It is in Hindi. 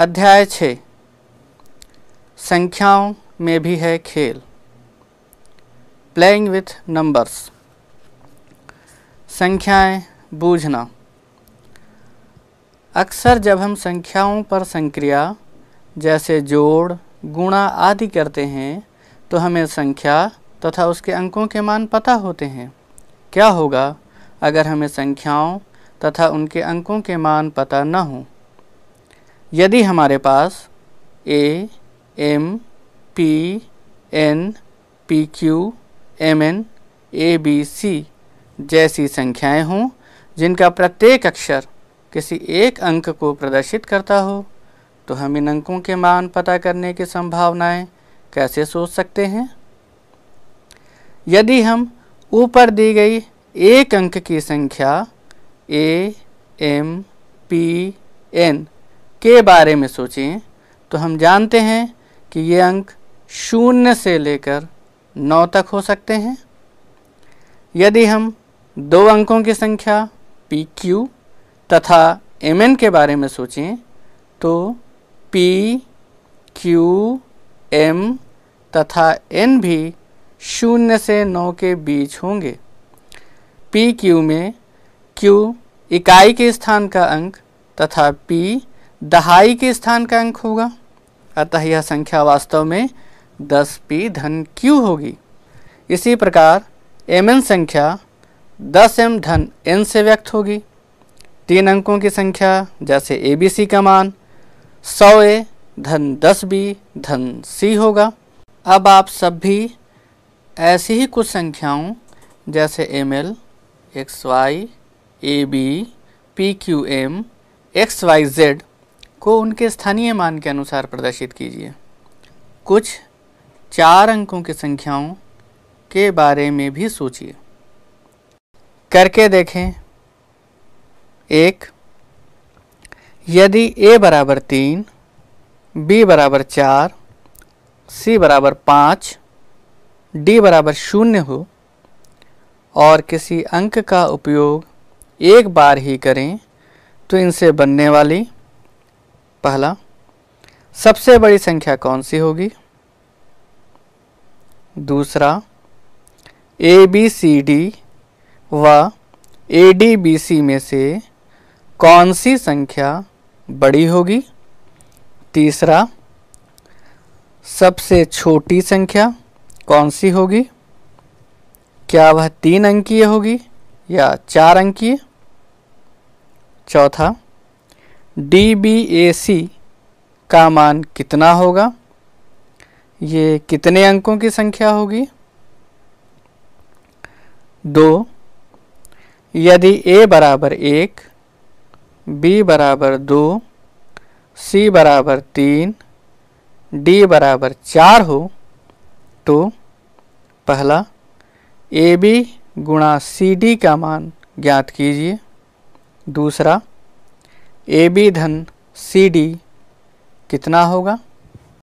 अध्याय छ संख्याओं में भी है खेल प्लेइंग विथ नंबर्स संख्याएं बूझना अक्सर जब हम संख्याओं पर संक्रिया जैसे जोड़ गुणा आदि करते हैं तो हमें संख्या तथा उसके अंकों के मान पता होते हैं क्या होगा अगर हमें संख्याओं तथा उनके अंकों के मान पता न हों यदि हमारे पास A M P N P Q M N A B C जैसी संख्याएं हों जिनका प्रत्येक अक्षर किसी एक अंक को प्रदर्शित करता हो तो हम इन अंकों के मान पता करने की संभावनाएं कैसे सोच सकते हैं यदि हम ऊपर दी गई एक अंक की संख्या ए एम पी एन के बारे में सोचें तो हम जानते हैं कि ये अंक शून्य से लेकर नौ तक हो सकते हैं यदि हम दो अंकों की संख्या पी क्यू तथा एम एन के बारे में सोचें तो पी क्यू एम तथा एन भी शून्य से नौ के बीच होंगे पी क्यू में क्यू इकाई के स्थान का अंक तथा पी दहाई के स्थान का अंक होगा अतः यह संख्या वास्तव में दस पी धन क्यू होगी इसी प्रकार एम एन संख्या दस एम धन एन से व्यक्त होगी तीन अंकों की संख्या जैसे ए बी सी का मान सौ ए धन दस बी धन सी होगा अब आप सब भी ऐसी ही कुछ संख्याओं जैसे M L X Y A B P Q M X Y Z को उनके स्थानीय मान के अनुसार प्रदर्शित कीजिए कुछ चार अंकों की संख्याओं के बारे में भी सोचिए करके देखें एक यदि a बराबर तीन b बराबर चार c बराबर पाँच d बराबर शून्य हो और किसी अंक का उपयोग एक बार ही करें तो इनसे बनने वाली पहला सबसे बड़ी संख्या कौन सी होगी दूसरा ए बी सी डी व ए डी बी सी में से कौन सी संख्या बड़ी होगी तीसरा सबसे छोटी संख्या कौन सी होगी क्या वह तीन अंकीय होगी या चार अंकीय चौथा डी बी ए सी का मान कितना होगा ये कितने अंकों की संख्या होगी दो यदि ए बराबर एक बी बराबर दो सी बराबर तीन डी बराबर चार हो तो पहला ए बी गुणा सी डी का मान ज्ञात कीजिए दूसरा ए बी धन सी डी कितना होगा